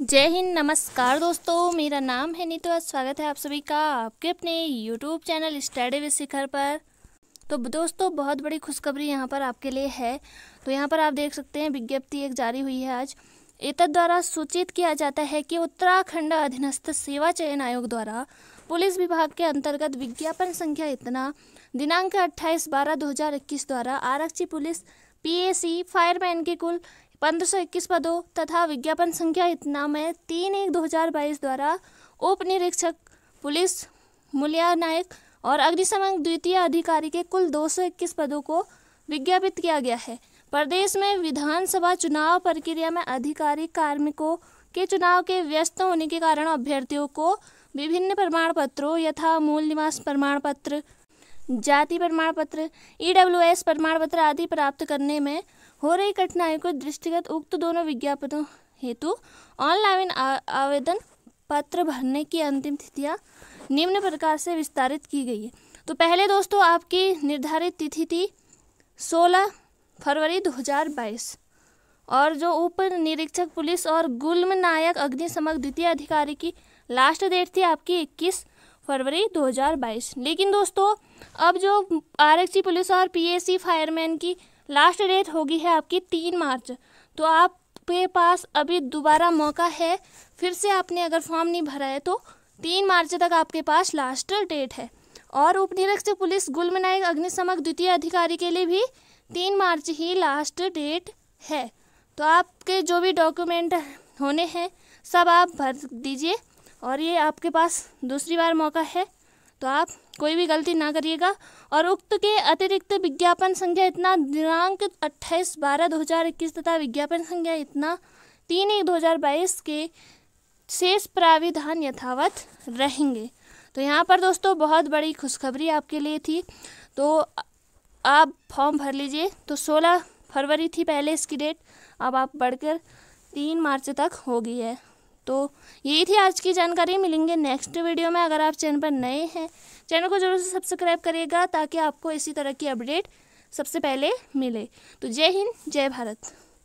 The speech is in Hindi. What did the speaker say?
जय हिंद नमस्कार दोस्तों मेरा नाम है नीतू आज स्वागत है आप सभी का आपके अपने YouTube channel study with Shikhar पर तो दोस्तों बहुत बड़ी खुशखबरी यहाँ पर आपके लिए है तो यहाँ पर आप देख सकते हैं विज्ञप्ति एक जारी हुई है आज एतद द्वारा सूचित किया जाता है कि उत्तराखंड अधीनस्थ सेवा चयन आयोग द्वारा पुलिस विभाग के अंतर्गत विज्ञापन संख्या इतना दिनांक अट्ठाईस बारह दो द्वारा आरक्षी पुलिस पीएसी फायरमैन के कुल पंद्रह सौ इक्कीस पदों तथा विज्ञापन संख्या इतना में तीन एक दो हजार बाईस द्वारा उप निरीक्षक पुलिस मूल्या नायक और अग्निशमन द्वितीय अधिकारी के कुल दो सौ इक्कीस पदों को विज्ञापित किया गया है प्रदेश में विधानसभा चुनाव प्रक्रिया में अधिकारी कार्मिकों के चुनाव के व्यस्त होने के कारण अभ्यर्थियों को विभिन्न प्रमाण पत्रों यथा मूल निवास प्रमाण पत्र जाति प्रमाण पत्र ई प्रमाण पत्र आदि प्राप्त करने में हो रही कठिनाइयों को दृष्टिगत उक्त दोनों विज्ञापनों हेतु ऑनलाइन आवेदन पत्र भरने की अंतिम तिथियाँ निम्न प्रकार से विस्तारित की गई है तो पहले दोस्तों आपकी निर्धारित तिथि थी सोलह फरवरी 2022 और जो उप निरीक्षक पुलिस और गुलम नायक अग्निशमक द्वितीय अधिकारी की लास्ट डेट थी आपकी 21 फरवरी 2022 लेकिन दोस्तों अब जो आरक्षी पुलिस और पीएसी फायरमैन की लास्ट डेट होगी है आपकी तीन मार्च तो आप पे पास अभी दोबारा मौका है फिर से आपने अगर फॉर्म नहीं भरा है तो तीन मार्च तक आपके पास लास्ट डेट है और उप निरीक्षक पुलिस गुल्म नायक अग्निशमक द्वितीय अधिकारी के लिए भी तीन मार्च ही लास्ट डेट है तो आपके जो भी डॉक्यूमेंट होने हैं सब आप भर दीजिए और ये आपके पास दूसरी बार मौका है तो आप कोई भी गलती ना करिएगा और उक्त के अतिरिक्त विज्ञापन संख्या इतना दिनांक अट्ठाईस बारह दो हज़ार इक्कीस तथा विज्ञापन संख्या इतना तीन एक दो हज़ार बाईस के शेष प्राविधान यथावत रहेंगे तो यहाँ पर दोस्तों बहुत बड़ी खुशखबरी आपके लिए थी तो आप फॉर्म भर लीजिए तो सोलह फरवरी थी पहले इसकी डेट अब आप बढ़कर तीन मार्च तक होगी है तो यही थी आज की जानकारी मिलेंगे नेक्स्ट वीडियो में अगर आप चैनल पर नए हैं चैनल को जरूर से सब्सक्राइब करिएगा ताकि आपको इसी तरह की अपडेट सबसे पहले मिले तो जय हिंद जय भारत